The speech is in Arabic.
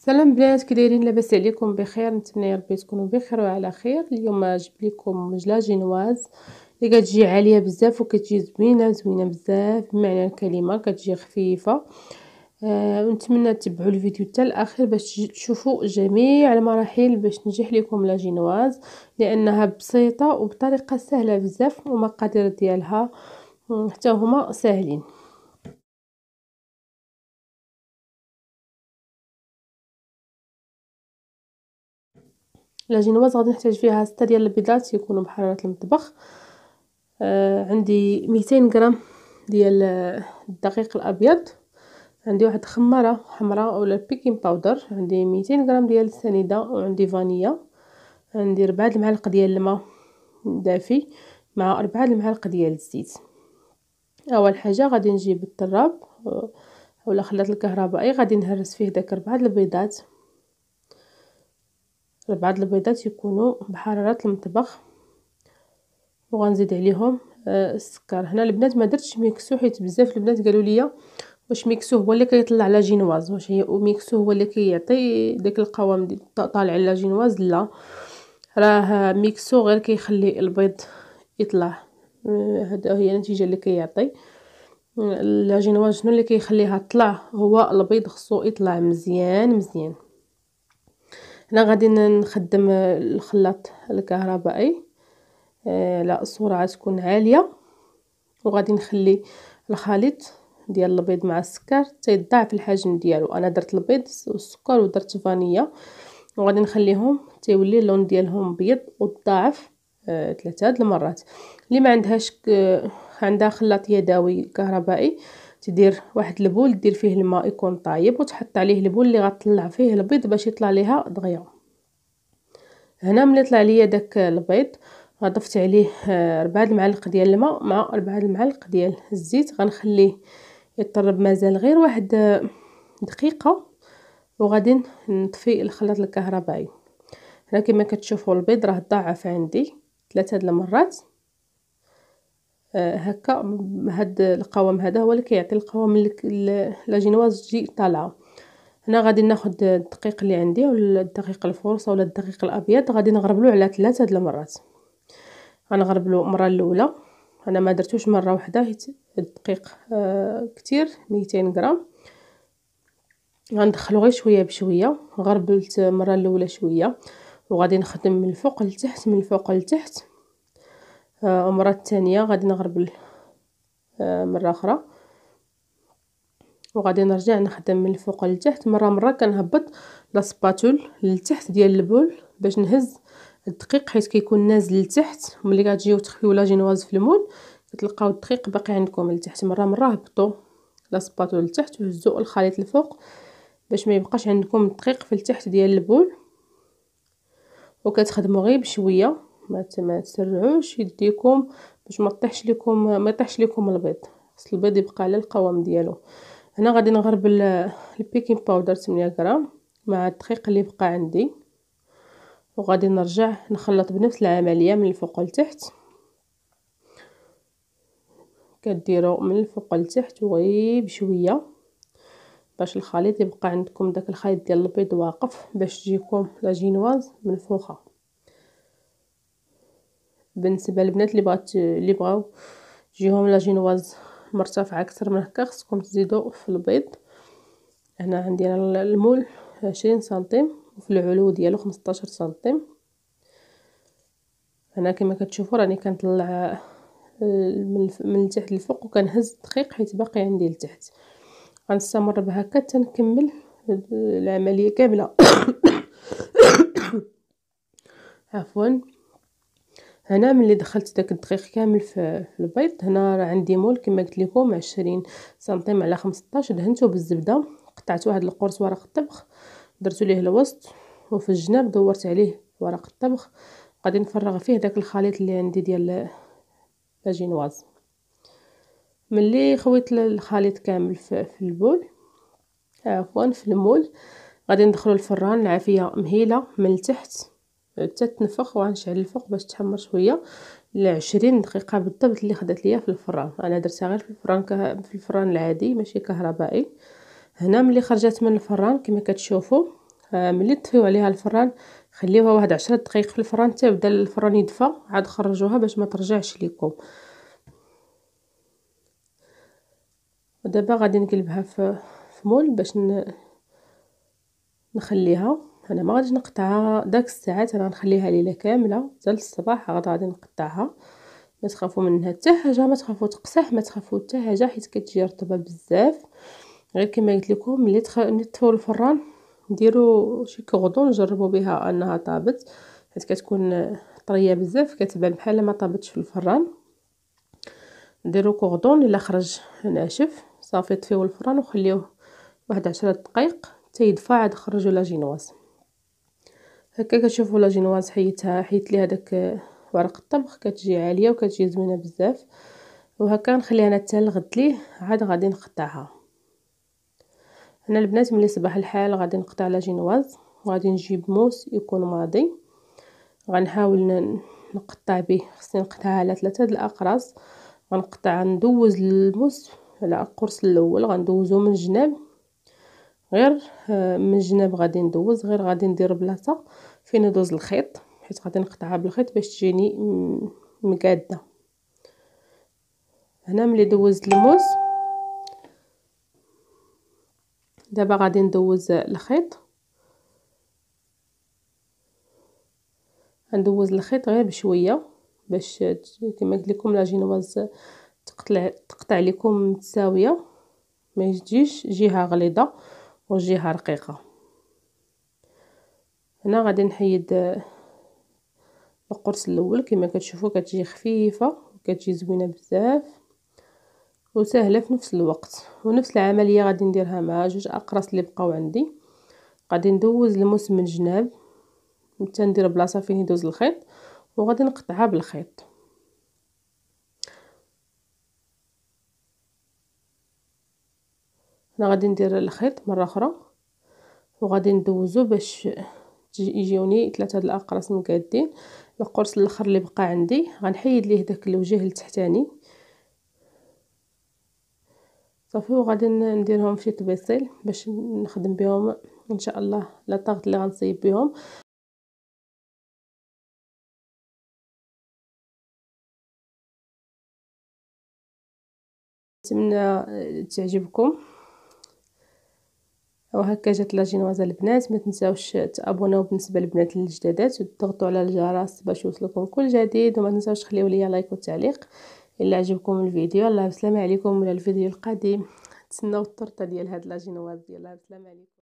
سلام بنات كي دايرين لاباس عليكم بخير نتمنى يا ربي تكونوا بخير وعلى خير اليوم جبت لكم مجله جينواز اللي كتجي عاليه بزاف وكتجي زوينه زوينه بزاف بمعنى الكلمه كتجي خفيفه آه ونتمنى تتبعوا الفيديو حتى الاخر باش تشوفوا جميع المراحل باش نجح لكم لا جينواز لانها بسيطه وبطريقه سهله بزاف ومقادير ديالها حتى هما ساهلين لاجينواز غادي نحتاج فيها ستة ديال البيضات يكونوا بحرارة المطبخ آه عندي 200 غرام ديال آه، الدقيق الابيض عندي واحد خماره حمراء اولا بيكين باودر عندي 200 غرام ديال السنيده وعندي فانيا عندي 4 المعالق ديال الماء دافي مع 4 المعالق ديال الزيت اول حاجه غادي نجيب الطراب اولا آه، خلاط الكهربائي غادي نهرس فيه داك 4 البيضات بعض البيضات يكونوا بحرارة المطبخ وغنزيد عليهم آه، السكر هنا البنات ما درتش ميكسو حيت بزاف البنات قالوا لي واش ميكسو هو اللي كيطلع لا جينواز واش هي ميكسو هو اللي كيعطي داك القوام دي طالع على جينواز لا راه ميكسو غير كيخلي البيض يطلع آه، هذا هي النتيجه اللي كيعطي لا جينواز شنو اللي كيخليها طلع هو البيض خصو يطلع مزيان مزيان هنا غادي نخدم الخلاط الكهربائي على آه، السرعه تكون عاليه وغادي نخلي الخليط ديال البيض مع السكر تيضاعف الحجم ديالو انا درت البيض والسكر ودرت فانيا وغادي نخليهم تيولي اللون ديالهم بيض وتضاعف آه، ثلاثه د المرات اللي ما عندهاش عندها خلاط يدوي كهربائي تدير واحد البول دير فيه الماء يكون طايب وتحط عليه البول اللي غطلع فيه البيض باش يطلع ليها دغيا هنا ملي طلع ليا داك البيض ضفت عليه آه، ربعة المعلق ديال الماء مع ربعة المعلق ديال الزيت غنخليه يطرب مازال غير واحد آه، دقيقه وغادي نطفي الخلاط الكهربائي هنا كما كتشوفوا البيض راه ضاعف عندي ثلاثه د المرات آه، هكا هاد القوام هذا هو اللي كيعطي القوام لا جينواز تجي طالعه هنا غادي ناخد الدقيق اللي عندي ولا الدقيق الفرصه ولا الدقيق الابيض غادي نغربلو على ثلاثه د المرات غنغربلو المره الاولى انا ما درتوش مره واحده حيت الدقيق آه كتير 200 غرام غندخلو غير شويه بشويه غربلت المره الاولى شويه وغادي نخدم من الفوق لتحت من الفوق لتحت المرة الثانية غادي نغربل آه، مرة أخرى وغادي نرجع نخدم من الفوق للتحت مرة مرة كنهبط لاسباتول للتحت ديال البول باش نهز الدقيق حيت كيكون نازل لتحت ملي كتجيو تخفيو لا جينواز في المول كتلقاو الدقيق باقي عندكم لتحت مرة مرة هبطوا لاسباتول لتحت وهزوا الخليط الفوق باش ما يبقاش عندكم الدقيق في التحت ديال البول وكتخدموا غير بشويه ما تسرعوش يديكم باش ما طيحش لكم ما طيحش لكم البيض خاص البيض يبقى على القوام ديالو هنا غادي نغرب البيكين باودر 8 غرام مع الدقيق اللي بقى عندي وغادي نرجع نخلط بنفس العمليه من الفوق لتحت كديروا من الفوق لتحت وغير بشويه باش الخليط يبقى عندكم داك الخليط ديال البيض واقف باش تجيكم لا جينواز منفوخه بالنسبه للبنات اللي بغات اللي بغاو تجيهم لا جينواز مرتفعه اكثر من هكا خصكم تزيدوا في البيض هنا عندي انا المول عشرين سنتيم وفي العلو ديالو 15 سنتيم هنا كما كتشوفوا راني كنطلع آه، من التحت للفوق وكنهز الدقيق حيت باقي عندي لتحت غنستمر بهكا حتى نكمل العمليه كامله عفوا هنا ملي دخلت داك الدقيق كامل في البيض هنا راه عندي مول كما قلت لكم 20 سنتيم على 15 دهنته بالزبده قطعت واحد القرص ورق الطبخ درت ليه الوسط وفي الجناب دورت عليه ورق الطبخ غادي نفرغ فيه داك الخليط اللي عندي ديال لاجينواز ملي خويت الخليط كامل في البول عفوا في المول غادي ندخلو الفران العافيه مهيله من التحت تتنفخ وغنشعل الفوق باش تحمر شويه 20 دقيقه بالضبط اللي خدات ليا في الفران انا درتها غير في الفران كه... في الفران العادي ماشي كهربائي هنا ملي خرجت من الفران كما كتشوفوا آه، ملي طفيو عليها الفران خليوها واحد عشرة دقائق في الفران حتى بدا الفران يدفى عاد خرجوها باش ما ترجعش ليكم ودابا غادي نقلبها في مول باش نخليها انا ما غاديش نقطعها داك الساعات انا غنخليها ليله كامله حتى للصباح غدا غادي نقطعها ما تخافوا منها حتى حاجه ما تخافوا تقصح ما تخافوا حتى حاجه حيت كتجي رطبه بزاف غير كما قلت لكم ملي تخ... ملي الفران ديروا شي كوردون جربوا بها انها طابت حيت كتكون طريه بزاف كتبان بحال ما طابتش في الفران ديروا كوردون الا خرج ناشف صافي طفيو الفران وخليوه واحد عشرة دقائق حتى يدفى عاد خرجوا لا جينواز هكا كتشوفوا لا جينواز حيدتها حيت ليها داك ورق الطبخ كتجي عاليه وكتجي زوينه بزاف وهكا نخليها انا حتى الغد ليه عاد غادي نقطعها هنا البنات ملي صباح الحال غادي نقطع لا جينواز وغادي نجيب موس يكون ماضي غنحاول نقطع به خصني نقطعها على ثلاثه د الاقراص غنقطع ندوز الموس على القرص الاول غندوزو من الجناب غير آه، من الجناب غادي ندوز غير غادي ندير بلاصه فين ندوز الخيط حيت غادي نقطعها بالخيط باش تجيني مقاده هنا ملي دوزت الموس دابا غادي ندوز الخيط غندوز الخيط غير بشويه باش كما قلت لكم لا جينواز تقطع تقطع لكم متساويه ما تجيش جهه غليظه وجهه رقيقه هنا غادي نحيد آه، القرص الاول كما كتشوفوا كتجي خفيفه وكتجي زوينه بزاف وسهله في نفس الوقت ونفس العمليه غادي نديرها مع جوج اقراص اللي بقاو عندي غادي ندوز الموس من الجناب حتى ندير بلاصه فين يدوز الخيط وغادي نقطعها بالخيط هنا غادي ندير الخيط مره اخرى وغادي ندوزو باش يجيوني ثلاثه الاقراص مقادين القرص الاخر اللي بقى عندي غنحيد ليه داك الوجه التحتاني صافي وغادي نديرهم في طبيصيل باش نخدم بهم ان شاء الله لا طاغت اللي غنصيب بهم نتمنى تعجبكم وهكا جات لا جينوازا البنات ما تنساوش تابوناو بالنسبه للبنات الجدادات وتضغطوا على الجرس باش يوصلكم كل جديد وما تنساوش تخليو لي لايك وتعليق الا عجبكم الفيديو الله بسلامه عليكم ولا الفيديو القادم تسناو الطرطه ديال هاد لا جينواز ديال الله بسلامه عليكم